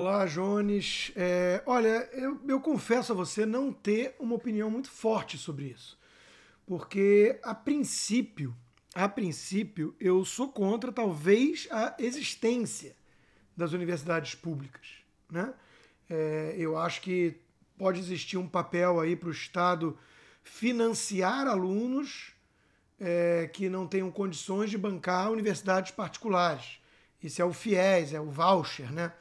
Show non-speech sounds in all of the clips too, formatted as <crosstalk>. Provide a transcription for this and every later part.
Olá, Jones. É, olha, eu, eu, confesso a você não ter uma opinião muito forte sobre isso. Porque, a princípio, a princípio, eu sou contra talvez a existência das universidades públicas. Né? É, eu acho que pode existir um papel aí para o Estado financiar alunos é, que não tenham condições de bancar universidades particulares. Isso é o FIES, é o voucher, né?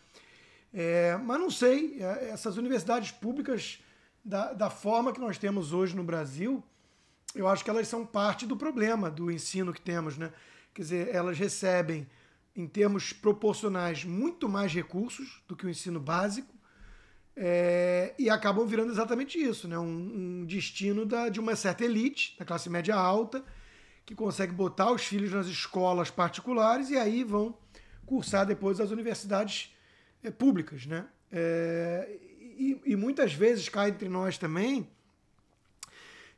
É, mas não sei, é, essas universidades públicas, da, da forma que nós temos hoje no Brasil, eu acho que elas são parte do problema do ensino que temos, né? Quer dizer, elas recebem, em termos proporcionais, muito mais recursos do que o ensino básico é, e acabam virando exatamente isso, né? Um, um, destino da, de uma certa elite, da classe média alta, que consegue botar os filhos nas escolas particulares e aí vão cursar depois as universidades é, públicas, né? É, e, e, muitas vezes cai entre nós também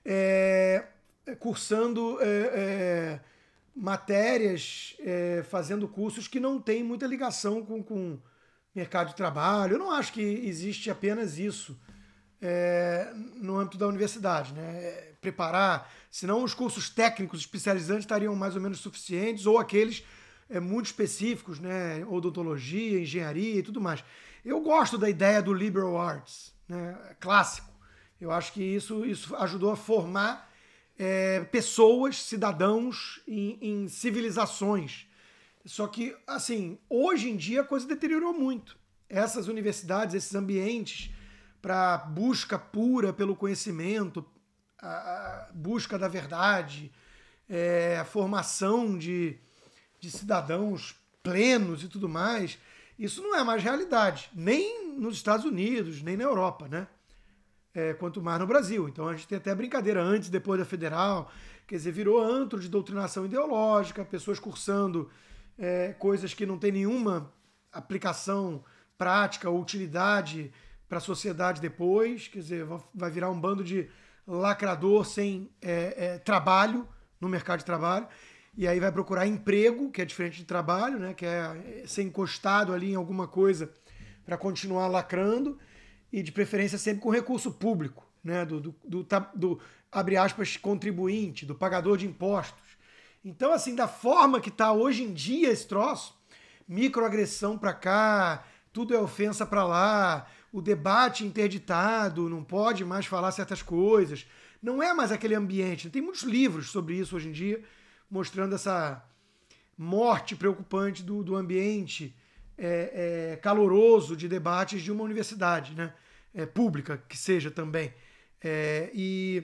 é, é cursando é, é matérias, fazendo cursos que não têm muita ligação com, com mercado de trabalho. Eu não acho que existe apenas isso no âmbito da universidade, né? Preparar, senão os cursos técnicos especializantes estariam mais ou menos suficientes ou aqueles é, muito específicos, né? Odontologia, engenharia e tudo mais. Eu gosto da ideia do liberal arts, né? Clássico. Eu acho que isso, isso ajudou a formar é, pessoas, cidadãos em, em civilizações. Só que, assim, hoje em dia a coisa deteriorou muito. Essas universidades, esses ambientes para busca pura pelo conhecimento, a, busca da verdade, é, a formação de de cidadãos plenos e tudo mais, isso não é mais realidade, nem nos Estados Unidos, nem na Europa, né? É, quanto mais no Brasil. Então a gente tem até brincadeira antes e depois da federal, quer dizer, virou antro de doutrinação ideológica, pessoas cursando é, coisas que não tem nenhuma aplicação prática ou utilidade para a sociedade depois, quer dizer, vai virar um bando de lacrador sem é, é trabalho no mercado de trabalho e aí vai procurar emprego, que é diferente de trabalho, né? Que é ser encostado ali em alguma coisa para continuar lacrando e de preferência sempre com recurso público, né? Do, do, do, do, abre aspas contribuinte, do pagador de impostos. Então, assim, da forma que está hoje em dia esse troço, microagressão para cá, tudo é ofensa para lá, o debate interditado, não pode mais falar certas coisas. Não é mais aquele ambiente. Tem muitos livros sobre isso hoje em dia mostrando essa morte preocupante do, do ambiente é, é, caloroso de debates de uma universidade, né? É, pública que seja também. É, e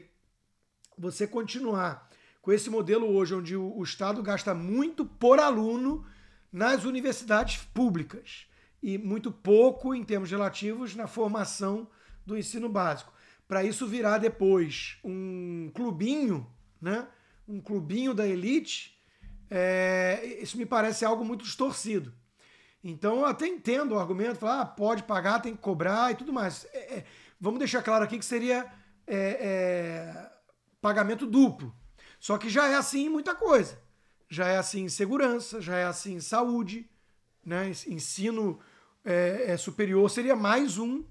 você continuar com esse modelo hoje, onde o, o Estado gasta muito por aluno nas universidades públicas e muito pouco, em termos relativos, na formação do ensino básico. Para isso virar depois um clubinho, né? um clubinho da elite, é, isso me parece algo muito distorcido. Então eu até entendo o argumento, falar, ah, pode pagar, tem que cobrar e tudo mais. É, é, vamos deixar claro aqui que seria é, é, pagamento duplo. Só que já é assim em muita coisa. Já é assim em segurança, já é assim em saúde, né? ensino é, superior seria mais um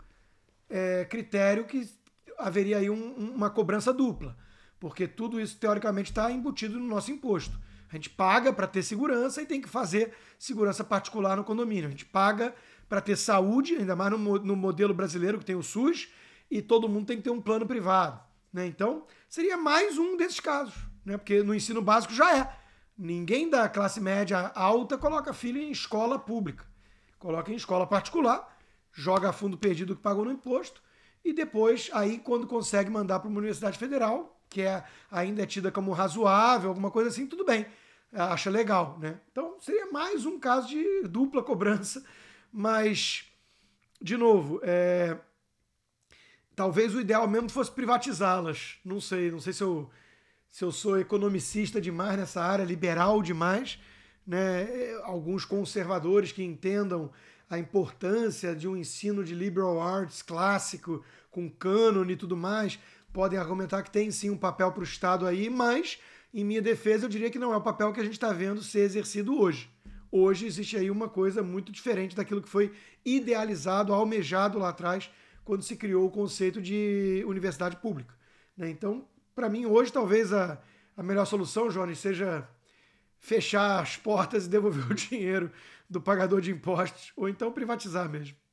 critério que haveria aí um, uma cobrança dupla porque tudo isso teoricamente está embutido no nosso imposto. A gente paga para ter segurança e tem que fazer segurança particular no condomínio. A gente paga para ter saúde, ainda mais no, no, modelo brasileiro que tem o SUS, e todo mundo tem que ter um plano privado. Né? Então, seria mais um desses casos, né? porque no ensino básico já é. Ninguém da classe média alta coloca filho em escola pública. Coloca em escola particular, joga fundo perdido que pagou no imposto, e depois, aí, quando consegue mandar para uma universidade federal, que é, ainda é tida como razoável, alguma coisa assim, tudo bem, acha legal, né? Então seria mais um caso de dupla cobrança, mas, de novo, é, talvez o ideal mesmo fosse privatizá-las, não sei, não sei se eu, se eu sou economicista demais nessa área, liberal demais, né? alguns conservadores que entendam a importância de um ensino de liberal arts clássico, com cânone e tudo mais, podem argumentar que tem sim um papel para o Estado aí, mas, em minha defesa, eu diria que não é o papel que a gente está vendo ser exercido hoje. Hoje existe aí uma coisa muito diferente daquilo que foi idealizado, almejado lá atrás, quando se criou o conceito de universidade pública. Né? Então, para mim, hoje, talvez a, a melhor solução, Jones, seja fechar as portas e <laughs> devolver o dinheiro do pagador de impostos, ou então privatizar mesmo.